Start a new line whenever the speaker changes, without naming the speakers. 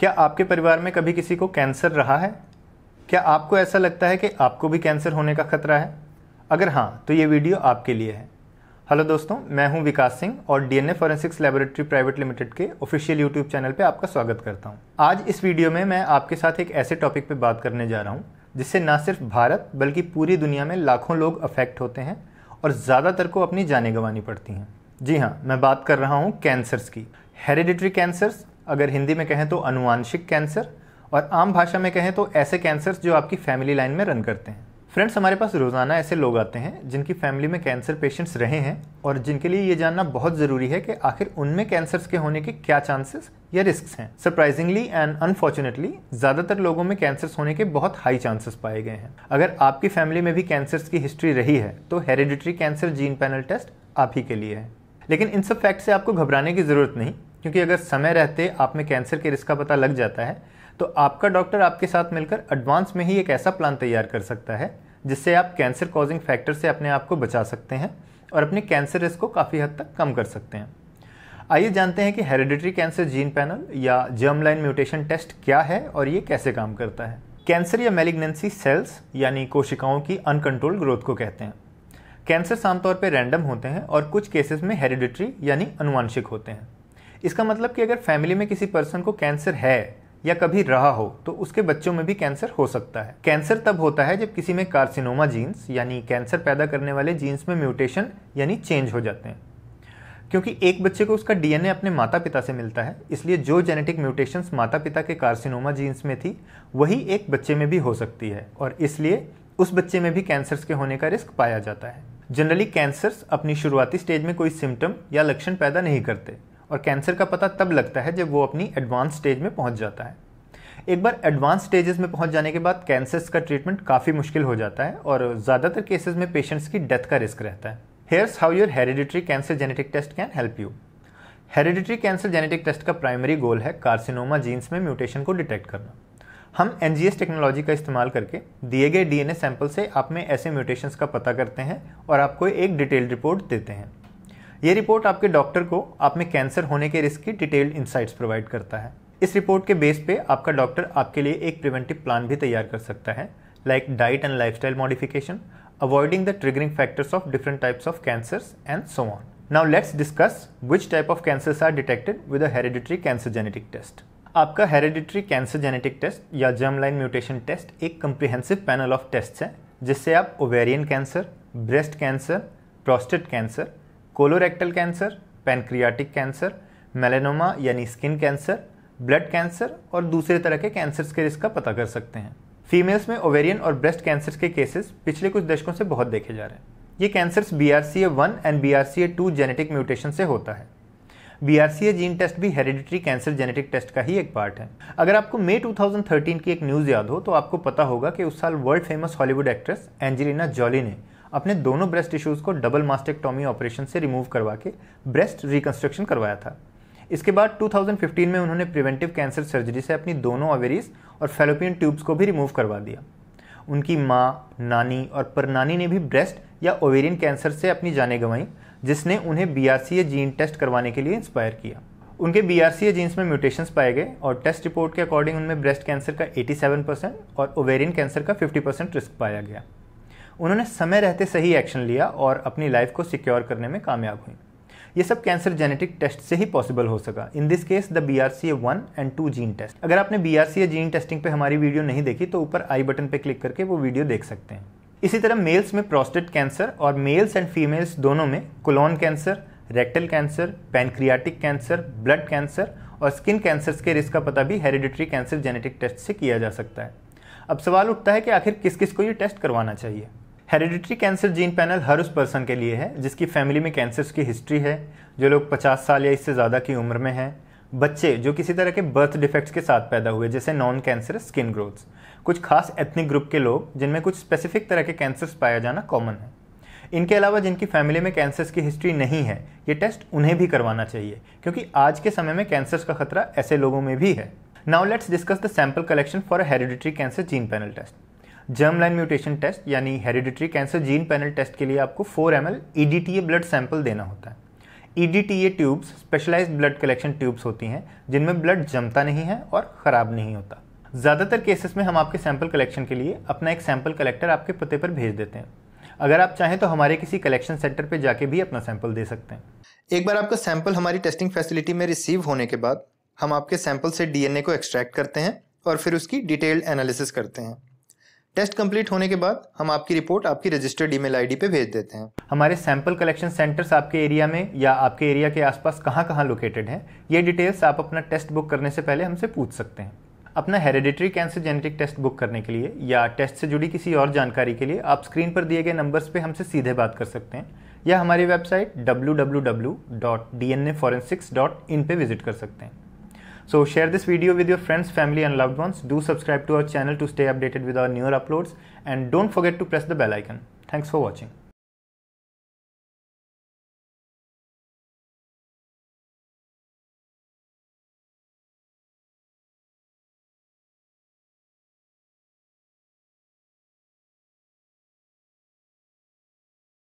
क्या आपके परिवार में कभी किसी को कैंसर रहा है क्या आपको ऐसा लगता है कि आपको भी कैंसर होने का खतरा है अगर हाँ तो ये वीडियो आपके लिए है हेलो दोस्तों मैं हूं विकास सिंह और DNA forensics laboratory private limited के ऑफिशियल यूट्यूब चैनल पे आपका स्वागत करता हूँ आज इस वीडियो में मैं आपके साथ एक ऐसे टॉपिक पे बात करने जा रहा हूँ जिससे ना सिर्फ भारत बल्कि पूरी दुनिया में लाखों लोग अफेक्ट होते हैं और ज़्यादातर को अपनी जानें गंवानी पड़ती हैं जी हाँ मैं बात कर रहा हूँ कैंसर्स की हेरिडिटरी कैंसर्स अगर हिंदी में कहें तो अनुवांशिक कैंसर और आम भाषा में कहें तो ऐसे कैंसर जो आपकी फैमिली लाइन में रन करते हैं फ्रेंड्स हमारे पास रोज़ाना ऐसे लोग आते हैं जिनकी फैमिली में कैंसर पेशेंट्स रहे हैं और जिनके लिए ये जानना बहुत ज़रूरी है कि आखिर उनमें कैंसर के होने के क्या चांसेस या रिस्क हैं सरप्राइजिंगली एंड अनफॉर्चुनेटली ज़्यादातर लोगों में कैंसर होने के बहुत हाई चांसेस पाए गए हैं अगर आपकी फैमिली में भी कैंसर की हिस्ट्री रही है तो hereditary cancer gene panel test आप ही के लिए है लेकिन इन सब फैक्ट से आपको घबराने की ज़रूरत नहीं क्योंकि अगर समय रहते आप में कैंसर के रिस्क का पता लग जाता है तो आपका डॉक्टर आपके साथ मिलकर एडवांस में ही एक ऐसा प्लान तैयार कर सकता है जिससे आप कैंसर कॉजिंग फैक्टर से अपने आप को बचा सकते हैं और अपने कैंसर रिस्क को काफ़ी हद तक कम कर सकते हैं आइए जानते हैं कि हेरिडिटरी कैंसर जीन पैनल या जर्म लाइन म्यूटेशन टेस्ट क्या है और ये कैसे काम करता है कैंसर या मेलिग्नेंसी सेल्स यानी कोशिकाओं की अनकंट्रोल्ड ग्रोथ को कहते हैं कैंसर आमतौर पर रैंडम होते हैं और कुछ केसेस में हेरिडिटरी यानी अनुवांशिक होते हैं इसका मतलब कि अगर फैमिली में किसी पर्सन को कैंसर है या कभी रहा हो तो उसके बच्चों में भी कैंसर हो सकता है कैंसर तब होता है जब किसी में कार्सिनोमा जीन्स यानी कैंसर पैदा करने वाले जीन्स में म्यूटेशन यानी चेंज हो जाते हैं क्योंकि एक बच्चे को उसका डीएनए अपने माता पिता से मिलता है इसलिए जो जेनेटिक म्यूटेशंस माता पिता के कार्सिनोमा जीन्स में थी वही एक बच्चे में भी हो सकती है और इसलिए उस बच्चे में भी कैंसर्स के होने का रिस्क पाया जाता है जनरली कैंसर्स अपनी शुरुआती स्टेज में कोई सिम्टम या लक्षण पैदा नहीं करते और कैंसर का पता तब लगता है जब वो अपनी एडवांस स्टेज में पहुंच जाता है एक बार एडवांस स्टेजेस में पहुंच जाने के बाद कैंसर्स का ट्रीटमेंट काफ़ी मुश्किल हो जाता है और ज़्यादातर केसेस में पेशेंट्स की डेथ का रिस्क रहता है here's how your hereditary cancer genetic test can help you hereditary cancer genetic test का प्राइमरी गोल है कार्सिनोमा जीन्स में म्यूटेशन को डिटेक्ट करना हम एन टेक्नोलॉजी का इस्तेमाल करके दिए गए डीएनए सैंपल से आप में ऐसे म्यूटेशंस का पता करते हैं और आपको एक डिटेल्ड रिपोर्ट देते हैं ये रिपोर्ट आपके डॉक्टर को आप में कैंसर होने के रिस्क की डिटेल्ड इंसाइट्स प्रोवाइड करता है इस रिपोर्ट के बेस पे आपका डॉक्टर आपके लिए एक प्रिवेंटिव प्लान भी तैयार कर सकता है like diet and lifestyle modification avoiding the triggering factors of different types of cancers and so on now let's discuss which type of cancers are detected with a hereditary cancer genetic test आपका hereditary cancer genetic test या germ line mutation test एक comprehensive panel of test है जिससे आप ovarian cancer breast cancer prostate cancer colorectal cancer pancreatic cancer melanoma यानी skin cancer blood cancer और दूसरे तरह के कैंसर्स के रिस्क का पता कर सकते हैं फीमेल्स में ओवेरियन और ब्रेस्ट कैंसर के केसेस पिछले कुछ दशकों से बहुत देखे जा रहे हैं ये cancers B R C A one and B R C A two genetic mutation से होता है B R C A gene test भी हेरिडिटरी कैंसर जेनेटिक टेस्ट का ही एक पार्ट है अगर आपको मई 2013 की एक न्यूज़ याद हो तो आपको पता होगा कि उस साल world famous Hollywood actress Angelina Jolie ने अपने दोनों ब्रेस्ट टिश्यूज़ को डबल मास्टेक्टोमी ऑपरेशन से रिमूव करवा के ब्रेस्ट रिकन्स्ट्रक्शन करवाया था इसके बाद 2015 में उन्होंने प्रिवेंटिव कैंसर सर्जरी से अपनी दोनों ओवेरीज और फेलोपियन ट्यूब्स को भी रिमूव करवा दिया उनकी माँ नानी और परनानी ने भी ब्रेस्ट या ओवेरियन कैंसर से अपनी जानें गंवाई जिसने उन्हें बी जीन टेस्ट करवाने के लिए इंस्पायर किया उनके बी जीन्स में म्यूटेशंस पाए गए और टेस्ट रिपोर्ट के अकॉर्डिंग उनमें ब्रेस्ट कैंसर का 87% और ओवेरियन कैंसर का 50% रिस्क पाया गया उन्होंने समय रहते सही एक्शन लिया और अपनी लाइफ को सिक्योर करने में कामयाब हुई ये सब कैंसर जेनेटिक टेस्ट से ही पॉसिबल हो सका in this case the B R C A one and two gene test अगर आपने B R C A gene testing पे हमारी वीडियो नहीं देखी तो ऊपर आई बटन पे क्लिक करके वो वीडियो देख सकते हैं इसी तरह मेल्स में प्रोस्टेट कैंसर और मेल्स एंड फीमेल्स दोनों में colon cancer rectal cancer pancreatic cancer blood cancer और स्किन कैंसर के रिस्क का पता भी हेरिडिटरी कैंसर जेनेटिक टेस्ट से किया जा सकता है अब सवाल उठता है कि आखिर किस किस को ये टेस्ट करवाना चाहिए हेरिडिटरी कैंसर जीन पैनल हर उस पर्सन के लिए है जिसकी फैमिली में कैंसर्स की हिस्ट्री है जो लोग 50 साल या इससे ज़्यादा की उम्र में हैं बच्चे जो किसी तरह के बर्थ डिफेक्ट्स के साथ पैदा हुए जैसे नॉन कैंसर स्किन ग्रोथ्स कुछ खास एथनिक ग्रुप के लोग जिनमें कुछ स्पेसिफिक तरह के कैंसर्स पाया जाना कॉमन है इनके अलावा जिनकी फैमिली में कैंसर्स की हिस्ट्री नहीं है ये टेस्ट उन्हें भी करवाना चाहिए क्योंकि आज के समय में कैंसर्स का खतरा ऐसे लोगों में भी है now let's discuss the sample collection for a hereditary cancer gene panel test germ line mutation test यानी hereditary cancer gene panel test के लिए आपको 4 एम एल ब्लड सैंपल देना होता है E tubes specialized blood collection tubes होती हैं जिनमें ब्लड जमता नहीं है और ख़राब नहीं होता ज़्यादातर केसेस में हम आपके सैंपल कलेक्शन के लिए अपना एक सैंपल कलेक्टर आपके पते पर भेज देते हैं अगर आप चाहें तो हमारे किसी कलेक्शन सेंटर पर जाके भी अपना सैंपल दे सकते हैं एक बार आपका सैंपल हमारी टेस्टिंग फैसिलिटी में रिसीव होने के बाद हम आपके सैंपल से डीएनए को एक्सट्रैक्ट करते हैं और फिर उसकी डिटेल्ड एनालिसिस करते हैं टेस्ट कंप्लीट होने के बाद हम आपकी रिपोर्ट आपकी रजिस्टर्ड ईमेल आईडी पे भेज देते हैं हमारे सैंपल कलेक्शन सेंटर्स आपके एरिया में या आपके एरिया के आसपास कहाँ कहाँ लोकेटेड हैं ये डिटेल्स आप अपना टेस्ट बुक करने से पहले हमसे पूछ सकते हैं अपना hereditary cancer genetic test book करने के लिए या टेस्ट से जुड़ी किसी और जानकारी के लिए आप स्क्रीन पर दिए गए नंबर्स पे हमसे सीधे बात कर सकते हैं या हमारी वेबसाइट डब्ल्यू पे विजिट कर सकते हैं So share this video with your friends, family and loved ones. Do subscribe to our channel to stay updated with our newer uploads and don't forget to press the bell icon. Thanks for watching.